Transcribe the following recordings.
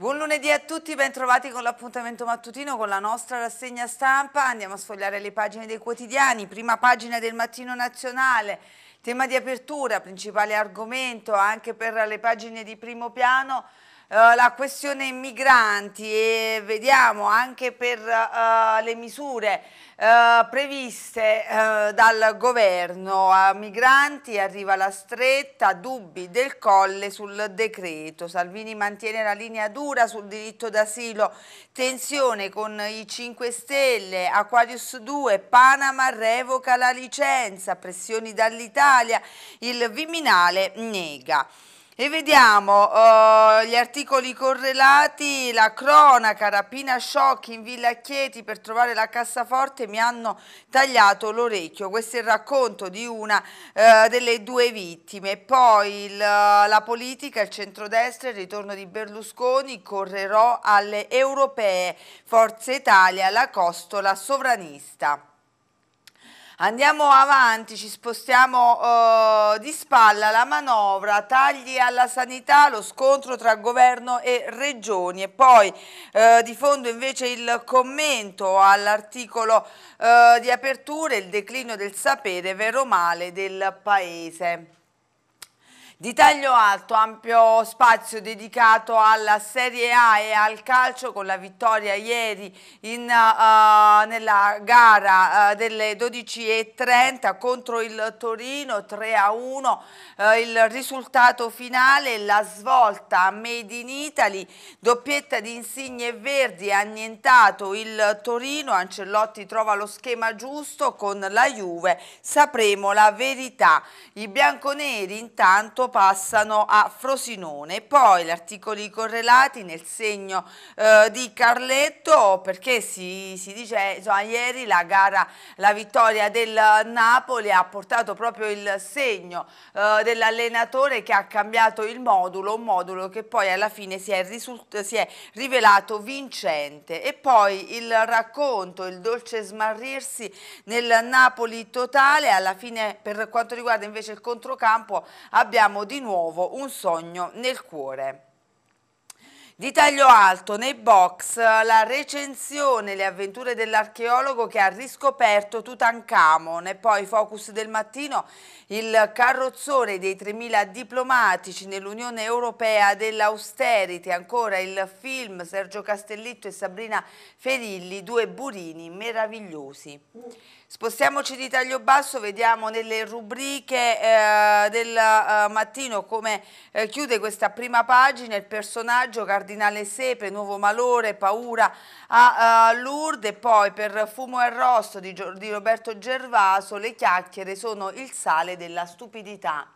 Buon lunedì a tutti, ben trovati con l'appuntamento mattutino con la nostra rassegna stampa. Andiamo a sfogliare le pagine dei quotidiani. Prima pagina del Mattino Nazionale, tema di apertura, principale argomento anche per le pagine di primo piano. Eh, la questione migranti e vediamo anche per uh, le misure uh, previste dal governo a migranti arriva la stretta, dubbi del Colle sul decreto, Salvini mantiene la linea dura sul diritto d'asilo, tensione con i 5 Stelle, Aquarius 2, Panama revoca la licenza, pressioni dall'Italia, il Viminale nega. E vediamo uh, gli articoli correlati, la cronaca, rapina shock in Villa Chieti per trovare la cassaforte mi hanno tagliato l'orecchio. Questo è il racconto di una uh, delle due vittime. Poi il, uh, la politica, il centrodestra, il ritorno di Berlusconi, correrò alle europee, Forza Italia, la costola sovranista. Andiamo avanti, ci spostiamo eh, di spalla, la manovra, tagli alla sanità, lo scontro tra governo e regioni e poi eh, di fondo invece il commento all'articolo eh, di apertura, il declino del sapere vero male del Paese. Di taglio alto, ampio spazio dedicato alla Serie A e al calcio con la vittoria ieri in, uh, nella gara uh, delle 12.30 contro il Torino 3-1. Uh, eh, il risultato finale, la svolta Made in Italy, doppietta di insigne verdi, annientato il Torino, Ancellotti trova lo schema giusto con la Juve, sapremo la verità. I bianconeri intanto passano a Frosinone, poi gli articoli correlati nel segno eh, di Carletto perché si, si dice, insomma, ieri la gara, la vittoria del Napoli ha portato proprio il segno eh, dell'allenatore che ha cambiato il modulo, un modulo che poi alla fine si è, si è rivelato vincente e poi il racconto, il dolce smarrirsi nel Napoli totale, alla fine per quanto riguarda invece il controcampo abbiamo abbiamo di nuovo un sogno nel cuore. Di taglio alto nei box la recensione Le avventure dell'archeologo che ha riscoperto Tutankhamon e poi Focus del mattino il carrozzone dei 3.000 diplomatici nell'Unione Europea dell'Austerity, ancora il film Sergio Castellitto e Sabrina Ferilli, due burini meravigliosi. Spostiamoci di taglio basso, vediamo nelle rubriche eh, del eh, mattino come eh, chiude questa prima pagina il personaggio Cardinale Sepe, Nuovo Malore, Paura a uh, Lourdes e poi per Fumo e Rosso di, di Roberto Gervaso le chiacchiere sono il sale della stupidità.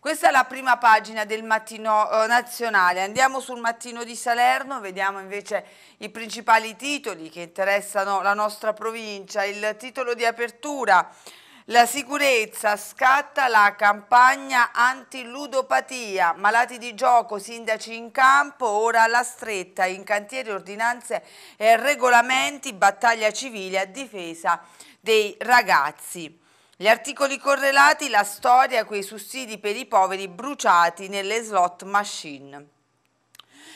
Questa è la prima pagina del mattino eh, nazionale. Andiamo sul mattino di Salerno, vediamo invece i principali titoli che interessano la nostra provincia. Il titolo di apertura, la sicurezza, scatta la campagna antiludopatia, malati di gioco, sindaci in campo, ora alla stretta, in cantiere ordinanze e regolamenti, battaglia civile a difesa dei ragazzi. Gli articoli correlati, la storia, quei sussidi per i poveri bruciati nelle slot machine.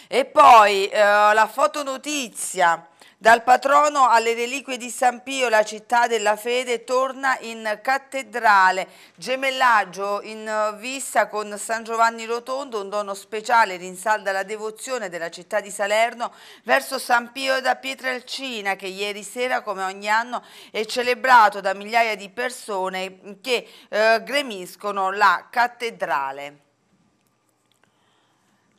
E poi eh, la fotonotizia dal patrono alle reliquie di San Pio, la città della fede torna in cattedrale. Gemellaggio in eh, vista con San Giovanni Rotondo, un dono speciale rinsalda la devozione della città di Salerno verso San Pio da Pietrelcina che ieri sera, come ogni anno, è celebrato da migliaia di persone che eh, gremiscono la cattedrale.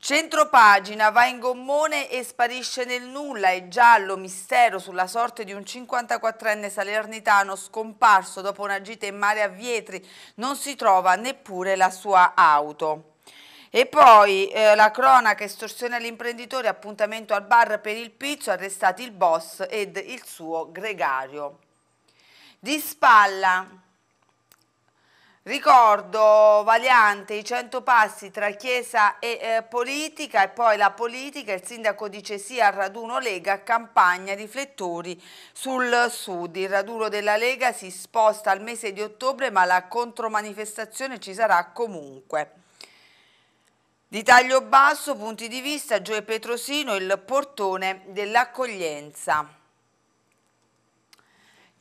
Centropagina va in gommone e sparisce nel nulla, è giallo mistero sulla sorte di un 54enne salernitano scomparso dopo una gita in mare a Vietri, non si trova neppure la sua auto. E poi eh, la cronaca estorsione all'imprenditore, appuntamento al bar per il pizzo, arrestati il boss ed il suo gregario. Di spalla Ricordo Valiante, i 100 passi tra Chiesa e eh, politica e poi la politica, il sindaco dice sì al raduno Lega, campagna riflettori sul sud. Il raduno della Lega si sposta al mese di ottobre ma la contromanifestazione ci sarà comunque. Di taglio basso, punti di vista, Gioe Petrosino, il portone dell'accoglienza.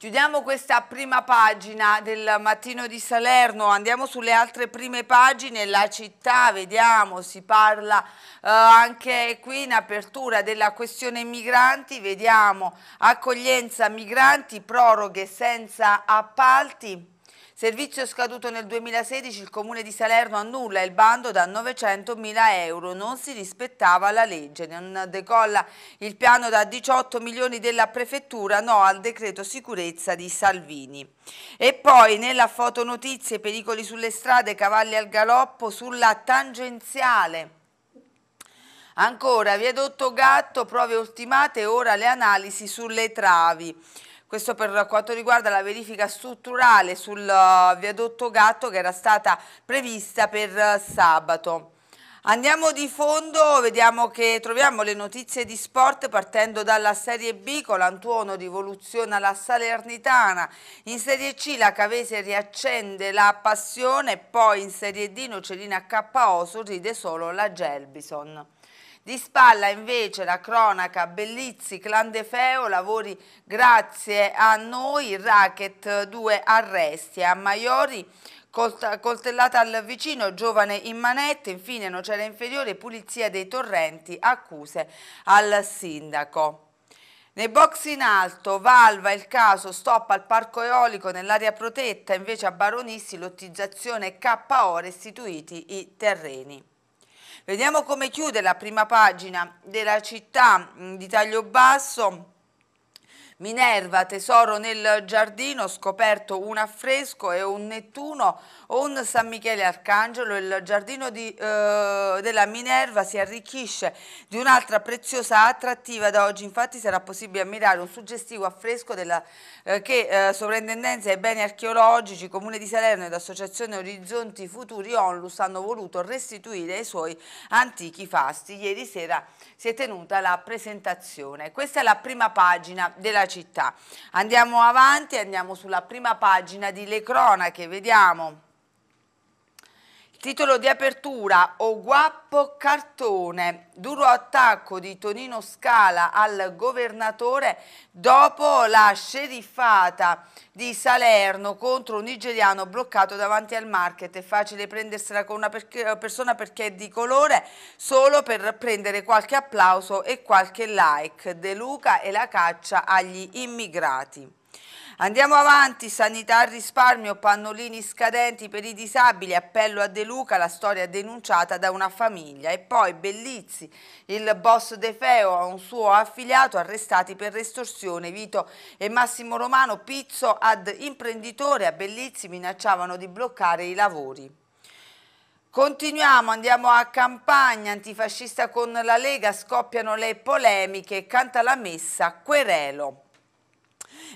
Chiudiamo questa prima pagina del mattino di Salerno, andiamo sulle altre prime pagine, la città, vediamo, si parla eh, anche qui in apertura della questione migranti, vediamo accoglienza migranti, proroghe senza appalti, Servizio scaduto nel 2016, il Comune di Salerno annulla il bando da 900.000 euro, non si rispettava la legge, non decolla il piano da 18 milioni della Prefettura, no al decreto sicurezza di Salvini. E poi nella fotonotizie pericoli sulle strade, cavalli al galoppo sulla tangenziale. Ancora, viadotto gatto, prove ultimate, ora le analisi sulle travi questo per quanto riguarda la verifica strutturale sul eh, viadotto Gatto che era stata prevista per eh, sabato. Andiamo di fondo, vediamo che troviamo le notizie di sport partendo dalla Serie B con l'Antuono rivoluziona la Salernitana, in Serie C la Cavese riaccende la passione, poi in Serie D Nocerina KO sorride solo la Gelbison. Di spalla invece la cronaca Bellizzi Clandefeo, lavori grazie a noi, racket, due arresti. A Maiori coltellata al vicino, giovane in manette, infine Nocera Inferiore, pulizia dei torrenti, accuse al sindaco. Nei box in alto, Valva il caso, stop al parco eolico nell'area protetta, invece a Baronissi lottizzazione KO restituiti i terreni. Vediamo come chiude la prima pagina della città mm, di taglio basso Minerva, tesoro nel giardino, scoperto un affresco e un Nettuno un San Michele Arcangelo, il giardino di, eh, della Minerva si arricchisce di un'altra preziosa attrattiva. Da oggi infatti sarà possibile ammirare un suggestivo affresco della, eh, che eh, Sovrintendenza ai beni archeologici, Comune di Salerno ed Associazione Orizzonti Futuri Onlus hanno voluto restituire ai suoi antichi fasti. Ieri sera si è tenuta la presentazione. Questa è la prima pagina della città città. Andiamo avanti, andiamo sulla prima pagina di Le Cronache, vediamo. Titolo di apertura O Guappo Cartone, duro attacco di Tonino Scala al governatore dopo la sceriffata di Salerno contro un nigeriano bloccato davanti al market. È facile prendersela con una persona perché è di colore solo per prendere qualche applauso e qualche like. De Luca e la caccia agli immigrati. Andiamo avanti, sanità al risparmio, pannolini scadenti per i disabili, appello a De Luca, la storia denunciata da una famiglia. E poi Bellizzi, il boss De Feo, a un suo affiliato arrestati per estorsione. Vito e Massimo Romano, Pizzo ad imprenditore a Bellizzi minacciavano di bloccare i lavori. Continuiamo, andiamo a campagna antifascista con la Lega, scoppiano le polemiche, canta la messa, querelo.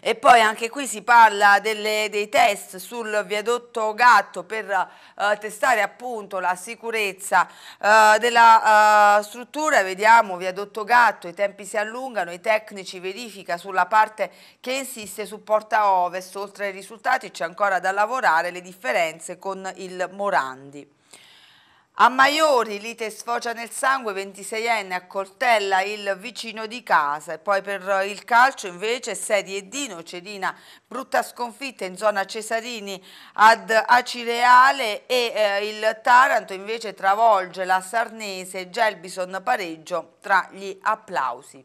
E poi anche qui si parla delle, dei test sul viadotto Gatto per eh, testare appunto la sicurezza eh, della eh, struttura. Vediamo viadotto Gatto, i tempi si allungano, i tecnici verifica sulla parte che insiste su Porta Ovest. Oltre ai risultati c'è ancora da lavorare le differenze con il Morandi. A Maiori lite sfocia nel sangue, 26enne accoltella il vicino di casa e poi per il calcio invece serie D, Dino, brutta sconfitta in zona Cesarini ad Acireale e eh, il Taranto invece travolge la Sarnese, Gelbison pareggio tra gli applausi.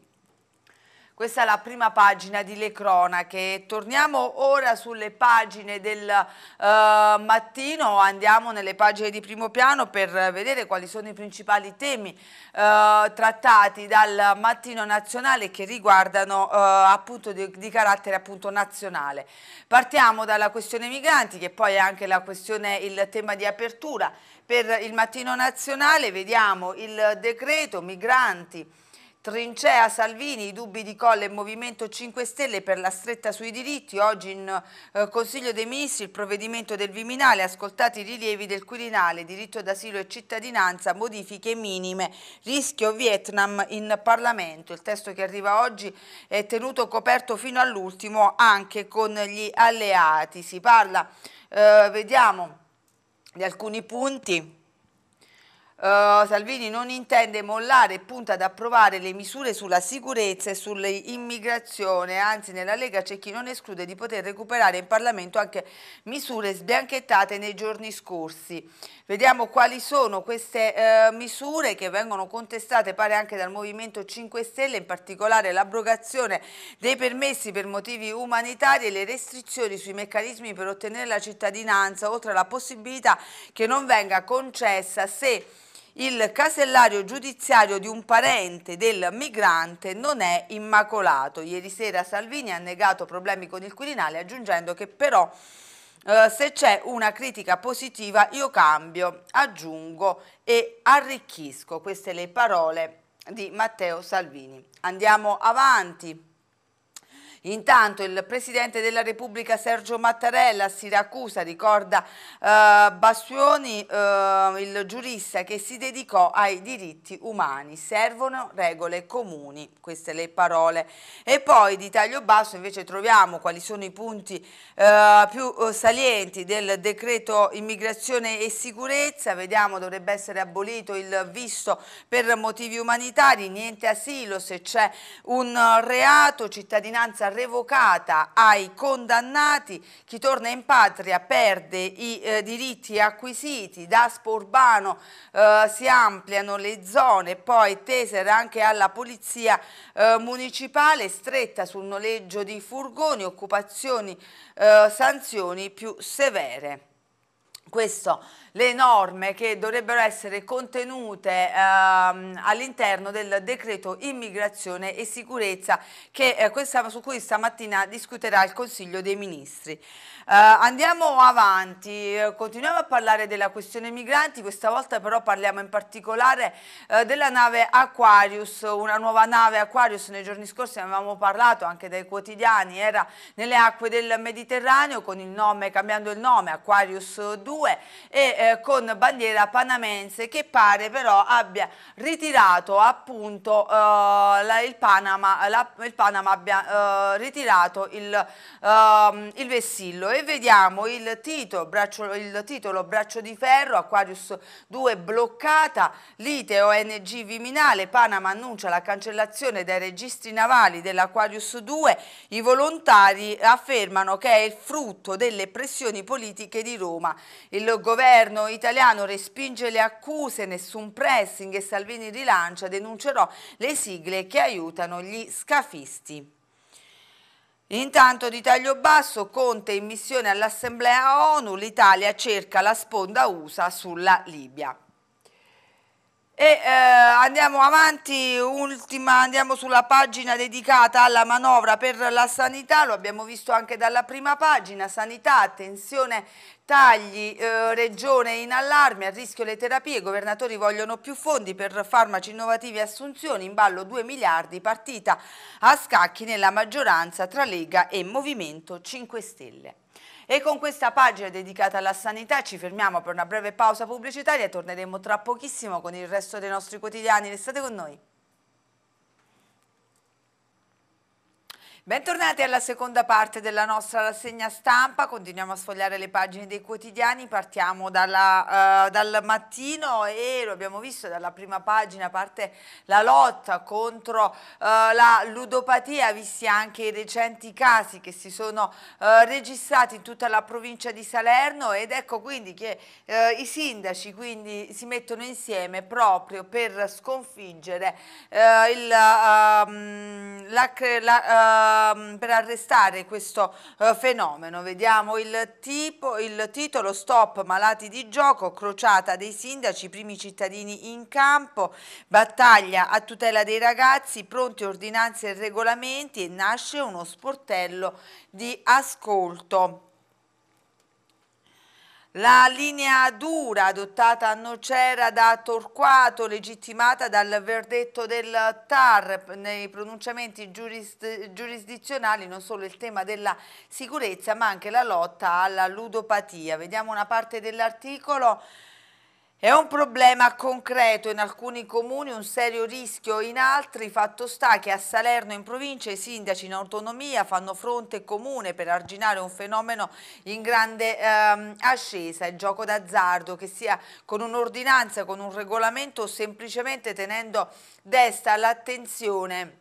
Questa è la prima pagina di Le Cronache. Torniamo ora sulle pagine del uh, mattino, andiamo nelle pagine di primo piano per vedere quali sono i principali temi uh, trattati dal mattino nazionale che riguardano uh, appunto di, di carattere appunto nazionale. Partiamo dalla questione migranti che poi è anche la questione, il tema di apertura. Per il mattino nazionale vediamo il decreto migranti Trincea Salvini, i dubbi di Colle e Movimento 5 Stelle per la stretta sui diritti. Oggi in eh, Consiglio dei Ministri il provvedimento del Viminale, ascoltati i rilievi del Quirinale, diritto d'asilo e cittadinanza, modifiche minime, rischio Vietnam in Parlamento. Il testo che arriva oggi è tenuto coperto fino all'ultimo anche con gli alleati. Si parla, eh, vediamo, di alcuni punti Uh, Salvini non intende mollare e punta ad approvare le misure sulla sicurezza e sull'immigrazione, anzi nella Lega c'è chi non esclude di poter recuperare in Parlamento anche misure sbianchettate nei giorni scorsi. Vediamo quali sono queste uh, misure che vengono contestate pare anche dal Movimento 5 Stelle, in particolare l'abrogazione dei permessi per motivi umanitari e le restrizioni sui meccanismi per ottenere la cittadinanza, oltre alla possibilità che non venga concessa se il casellario giudiziario di un parente del migrante non è immacolato. Ieri sera Salvini ha negato problemi con il Quirinale aggiungendo che però eh, se c'è una critica positiva io cambio, aggiungo e arricchisco. Queste le parole di Matteo Salvini. Andiamo avanti. Intanto il Presidente della Repubblica Sergio Mattarella a Siracusa ricorda eh, Bastioni, eh, il giurista che si dedicò ai diritti umani. Servono regole comuni, queste le parole. E poi di taglio basso invece troviamo quali sono i punti eh, più eh, salienti del decreto immigrazione e sicurezza. Vediamo dovrebbe essere abolito il visto per motivi umanitari, niente asilo se c'è un reato, cittadinanza revocata ai condannati, chi torna in patria perde i eh, diritti acquisiti, da Sporbano eh, si ampliano le zone, poi tesere anche alla polizia eh, municipale, stretta sul noleggio di furgoni, occupazioni, eh, sanzioni più severe. Questo le norme che dovrebbero essere contenute ehm, all'interno del decreto immigrazione e sicurezza che, eh, questa, su cui stamattina discuterà il Consiglio dei Ministri. Eh, andiamo avanti, eh, continuiamo a parlare della questione migranti, questa volta però parliamo in particolare eh, della nave Aquarius, una nuova nave Aquarius, nei giorni scorsi avevamo parlato anche dai quotidiani, era nelle acque del Mediterraneo con il nome, cambiando il nome Aquarius 2 e eh, eh, con bandiera panamense che pare però abbia ritirato appunto eh, la, il, Panama, la, il, Panama, abbia eh, ritirato il, ehm, il, vessillo e vediamo il titolo, braccio, il titolo Braccio di Ferro, Aquarius 2 bloccata, lite ONG Viminale, Panama annuncia la cancellazione dai registri navali dell'Aquarius 2, i volontari affermano che è il frutto delle pressioni politiche di Roma. Il governo governo italiano respinge le accuse, nessun pressing e Salvini rilancia, denuncerò le sigle che aiutano gli scafisti. Intanto di taglio basso, Conte in missione all'Assemblea ONU, l'Italia cerca la sponda USA sulla Libia. E eh, andiamo avanti, ultima, andiamo sulla pagina dedicata alla manovra per la sanità, lo abbiamo visto anche dalla prima pagina, sanità, attenzione, tagli, eh, regione in allarme, a rischio le terapie, i governatori vogliono più fondi per farmaci innovativi e assunzioni, in ballo 2 miliardi, partita a scacchi nella maggioranza tra Lega e Movimento 5 Stelle. E con questa pagina dedicata alla sanità ci fermiamo per una breve pausa pubblicitaria e torneremo tra pochissimo con il resto dei nostri quotidiani. Restate con noi. Bentornati alla seconda parte della nostra rassegna stampa, continuiamo a sfogliare le pagine dei quotidiani, partiamo dalla, uh, dal mattino e lo abbiamo visto dalla prima pagina, parte la lotta contro uh, la ludopatia, visti anche i recenti casi che si sono uh, registrati in tutta la provincia di Salerno ed ecco quindi che i sindaci quindi, si mettono insieme proprio per sconfiggere il, ehm, la... la Ehm, per arrestare questo eh, fenomeno. Vediamo il, tipo, il titolo Stop malati di gioco, crociata dei sindaci, primi cittadini in campo, battaglia a tutela dei ragazzi, pronti ordinanze e regolamenti e nasce uno sportello di ascolto. La linea dura adottata a Nocera da Torquato, legittimata dal verdetto del TAR nei pronunciamenti giuris giurisdizionali, non solo il tema della sicurezza ma anche la lotta alla ludopatia. Vediamo una parte dell'articolo. È un problema concreto in alcuni comuni, un serio rischio in altri. Fatto sta che a Salerno in provincia i sindaci in autonomia fanno fronte comune per arginare un fenomeno in grande ehm, ascesa, il gioco d'azzardo, che sia con un'ordinanza, con un regolamento o semplicemente tenendo desta l'attenzione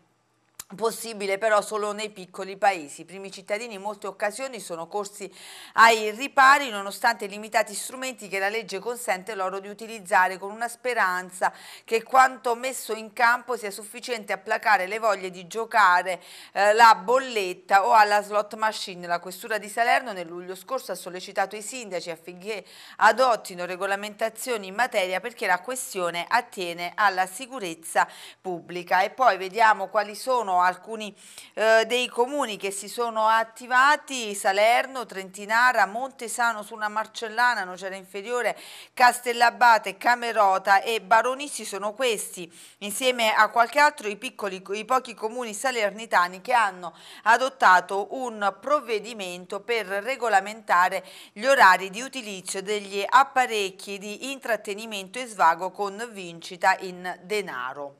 Possibile però solo nei piccoli paesi. I primi cittadini in molte occasioni sono corsi ai ripari nonostante i limitati strumenti che la legge consente loro di utilizzare con una speranza che quanto messo in campo sia sufficiente a placare le voglie di giocare eh, la bolletta o alla slot machine. La Questura di Salerno nel luglio scorso ha sollecitato i sindaci affinché adottino regolamentazioni in materia perché la questione attiene alla sicurezza pubblica. E poi vediamo quali sono alcuni eh, dei comuni che si sono attivati, Salerno, Trentinara, Montesano su una Marcellana, Nocera Inferiore, Castellabate, Camerota e Baronissi sono questi, insieme a qualche altro i, piccoli, i pochi comuni salernitani che hanno adottato un provvedimento per regolamentare gli orari di utilizzo degli apparecchi di intrattenimento e svago con vincita in denaro.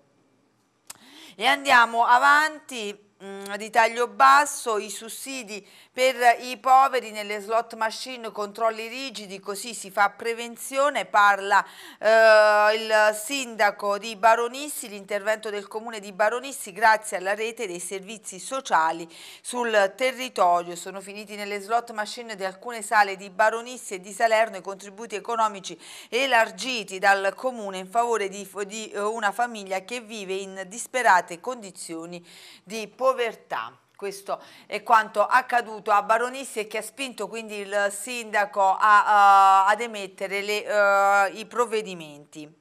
E andiamo avanti mh, mm, di taglio basso, i sussidi per i poveri nelle slot machine controlli rigidi, così si fa prevenzione, parla eh, il sindaco di Baronissi, l'intervento del comune di Baronissi grazie alla rete dei servizi sociali sul territorio. Sono finiti nelle slot machine di alcune sale di Baronissi e di Salerno i contributi economici elargiti dal comune in favore di, di eh, una famiglia che vive in disperate condizioni di povertà. Questo è quanto accaduto a Baronissi e che ha spinto quindi il sindaco a, uh, ad emettere le, uh, i provvedimenti.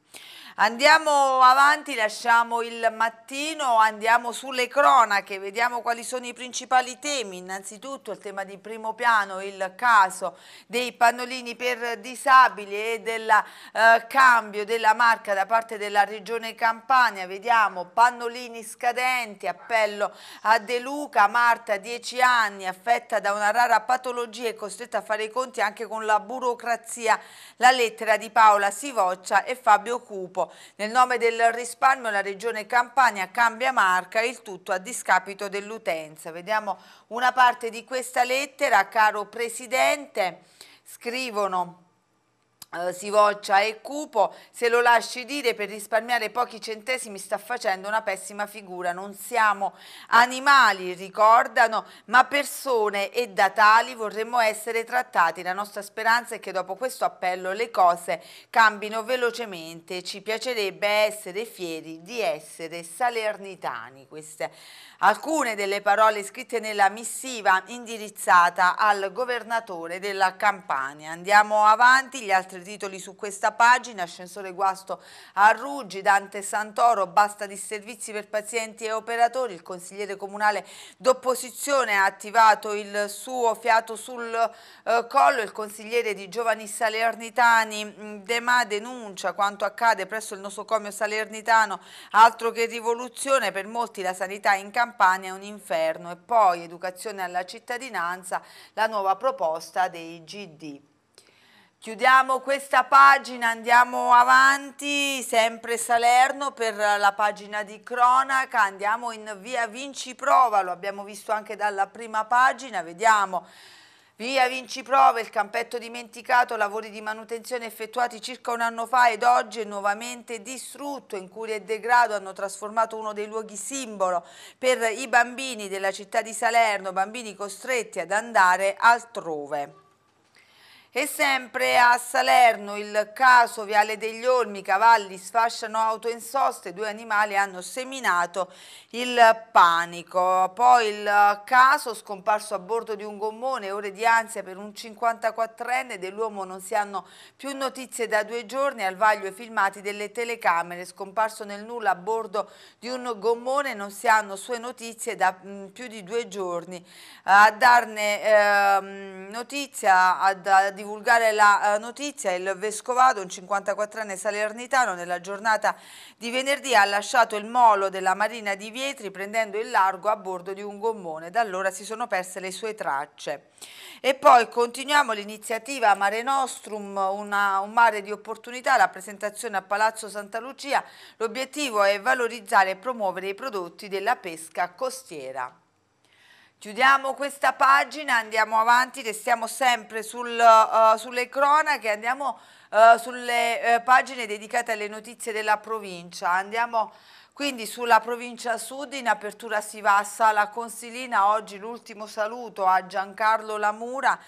Andiamo avanti, lasciamo il mattino, andiamo sulle cronache, vediamo quali sono i principali temi. Innanzitutto il tema di primo piano, il caso dei pannolini per disabili e del eh, cambio della marca da parte della Regione Campania. Vediamo pannolini scadenti, appello a De Luca, Marta, 10 anni, affetta da una rara patologia e costretta a fare i conti anche con la burocrazia. La lettera di Paola Sivoccia e Fabio Cupo. Nel nome del risparmio la Regione Campania cambia marca, il tutto a discapito dell'utenza. Vediamo una parte di questa lettera, caro Presidente, scrivono Uh, si voccia e cupo, se lo lasci dire per risparmiare pochi centesimi sta facendo una pessima figura, non siamo animali, ricordano, ma persone e da tali vorremmo essere trattati. La nostra speranza è che dopo questo appello le cose cambino velocemente, ci piacerebbe essere fieri di essere salernitani. Queste alcune delle parole scritte nella missiva indirizzata al governatore della Campania. Andiamo avanti, gli altri nostri titoli su questa pagina, ascensore guasto a Ruggi, Dante Santoro, basta di servizi per pazienti e operatori, il consigliere comunale d'opposizione ha attivato il suo fiato sul eh, collo, il consigliere di Giovani Salernitani mm, De Ma denuncia quanto accade presso il nosocomio salernitano, altro che rivoluzione, per molti la sanità in Campania è un inferno e poi educazione alla cittadinanza, la nuova proposta dei GD. Chiudiamo questa pagina, andiamo avanti, sempre Salerno per la pagina di cronaca, andiamo in via Vinci Prova, lo abbiamo visto anche dalla prima pagina, vediamo. Via Vinci Prova, il campetto dimenticato, lavori di manutenzione effettuati circa un anno fa ed oggi è nuovamente distrutto, incuria e degrado hanno trasformato uno dei luoghi simbolo per i bambini della città di Salerno, bambini costretti ad andare altrove. E sempre a Salerno il caso Viale degli Olmi, cavalli sfasciano auto in soste, due animali hanno seminato il panico. Poi il caso scomparso a bordo di un gommone, ore di ansia per un 54enne dell'uomo non si hanno più notizie da due giorni, al vaglio i filmati delle telecamere, scomparso nel nulla a bordo di un gommone non si hanno sue notizie da mm, più di due giorni. A darne eh, notizia ad, ad divulgare la eh, notizia, il Vescovado, un 54enne salernitano, nella giornata di venerdì ha lasciato il molo della Marina di Vietri prendendo il largo a bordo di un gommone. Da allora si sono perse le sue tracce. E poi continuiamo l'iniziativa Mare Nostrum, una, un mare di opportunità, la presentazione a Palazzo Santa Lucia. L'obiettivo è valorizzare e promuovere i prodotti della pesca costiera. Chiudiamo questa pagina, andiamo avanti, restiamo sempre sul, uh, sulle cronache, andiamo uh, sulle uh, pagine dedicate alle notizie della provincia. Andiamo quindi sulla provincia sud in apertura si va a Sala Consilina, oggi l'ultimo saluto a Giancarlo Lamura,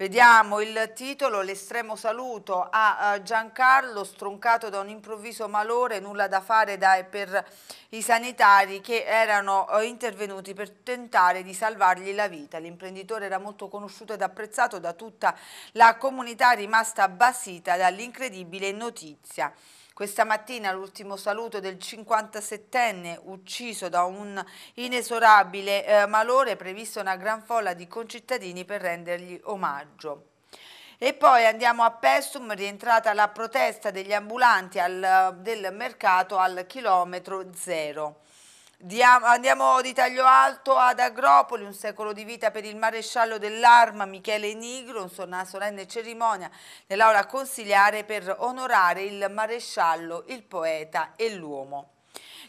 Vediamo il titolo, l'estremo saluto a Giancarlo stroncato da un improvviso malore, nulla da fare da, per i sanitari che erano eh, intervenuti per tentare di salvargli la vita. L'imprenditore era molto conosciuto ed apprezzato da tutta la comunità rimasta basita dall'incredibile notizia. Questa mattina l'ultimo saluto del 57enne ucciso da un inesorabile eh, malore previsto una gran folla di concittadini per rendergli omaggio. E poi andiamo a Pestum, rientrata la protesta degli ambulanti al, del mercato al chilometro zero. Andiamo di taglio alto ad Agropoli, un secolo di vita per il maresciallo dell'arma Michele Nigro, una solenne cerimonia nell'aula consiliare per onorare il maresciallo, il poeta e l'uomo.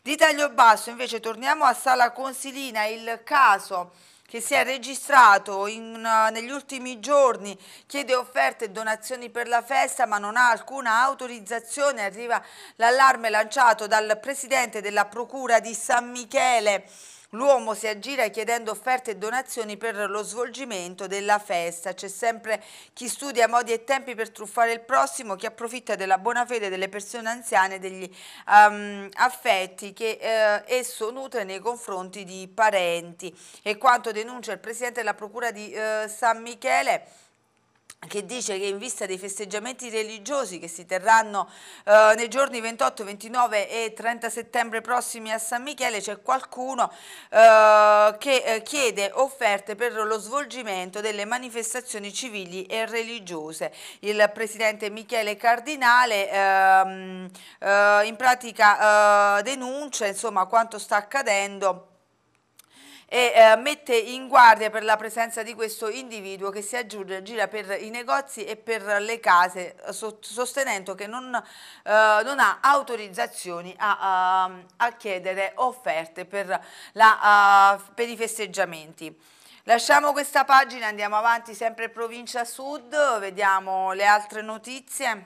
Di taglio basso invece torniamo a Sala Consilina, il caso che si è registrato in, negli ultimi giorni, chiede offerte e donazioni per la festa ma non ha alcuna autorizzazione, arriva l'allarme lanciato dal presidente della Procura di San Michele L'uomo si aggira chiedendo offerte e donazioni per lo svolgimento della festa. C'è sempre chi studia modi e tempi per truffare il prossimo, chi approfitta della buona fede delle persone anziane e degli um, affetti che eh, esso nutre nei confronti di parenti. E quanto denuncia il Presidente della Procura di eh, San Michele, che dice che in vista dei festeggiamenti religiosi che si terranno eh, nei giorni 28, 29 e 30 settembre prossimi a San Michele c'è qualcuno eh, che eh, chiede offerte per lo svolgimento delle manifestazioni civili e religiose. Il presidente Michele Cardinale ehm, eh, in pratica eh, denuncia insomma, quanto sta accadendo e eh, mette in guardia per la presenza di questo individuo che si aggiunge, gira per i negozi e per le case eh, so, sostenendo che non, eh, non, ha autorizzazioni a, a, ehm, a chiedere offerte per, la, a, eh, per i festeggiamenti. Lasciamo questa pagina, andiamo avanti sempre provincia sud, vediamo le altre notizie.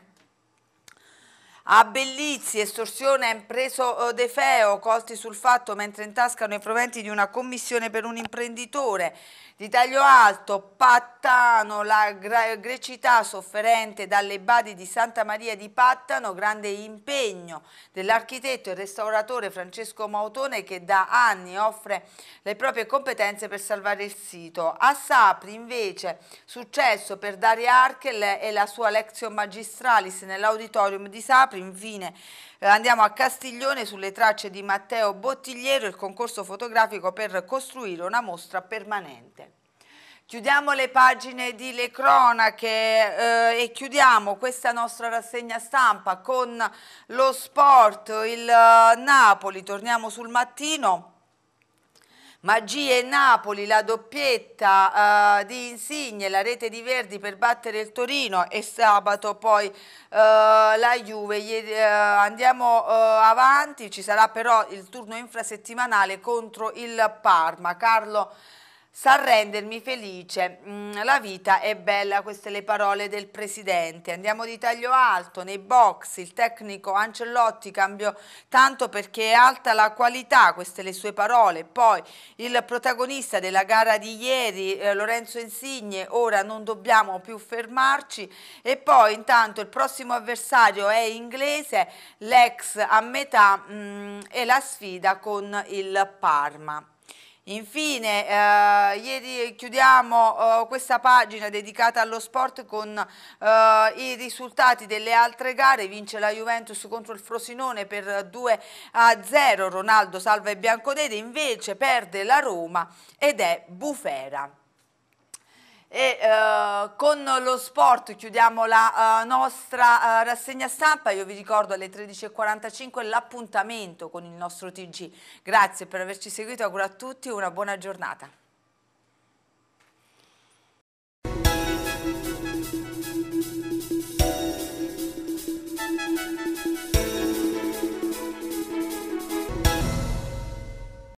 A Bellizzi, estorsione ha impreso eh, De Feo, colti sul fatto mentre intascano i proventi di una commissione per un imprenditore di taglio alto, Pattano, la grecità sofferente dalle badi di Santa Maria di Pattano, grande impegno dell'architetto e restauratore Francesco Mautone che da anni offre le proprie competenze per salvare il sito. A Sapri invece successo per Daria Arkel e la sua lezione magistralis nell'auditorium di Sapri, infine eh, andiamo a Castiglione sulle tracce di Matteo Bottigliero, il concorso fotografico per costruire una mostra permanente. Chiudiamo le pagine di Le Cronache eh, e chiudiamo questa nostra rassegna stampa con lo sport, il eh, Napoli, torniamo sul mattino e Napoli, la doppietta uh, di Insigne, la rete di Verdi per battere il Torino e sabato poi uh, la Juve. Ieri, uh, andiamo avanti, ci sarà però il turno infrasettimanale contro il Parma. Carlo sa rendermi felice, mm, la vita è bella, queste le parole del presidente. Andiamo di taglio alto, nei box il tecnico Ancelotti cambio tanto perché è alta la qualità, queste le sue parole. Poi il protagonista della gara di ieri, eh, Lorenzo Insigne, ora non dobbiamo più fermarci. E poi intanto il prossimo avversario è inglese, l'ex a metà mh, mm, e la sfida con il Parma. Infine, eh, ieri chiudiamo eh, questa pagina dedicata allo sport con eh, i risultati delle altre gare. Vince la Juventus contro il Frosinone per 2 a 0. Ronaldo salva i bianconeri, invece perde la Roma ed è Bufera. E eh, con lo sport chiudiamo la eh, nostra eh, rassegna stampa, io vi ricordo alle 13.45 l'appuntamento con il nostro TG. Grazie per averci seguito, auguro a tutti una buona giornata.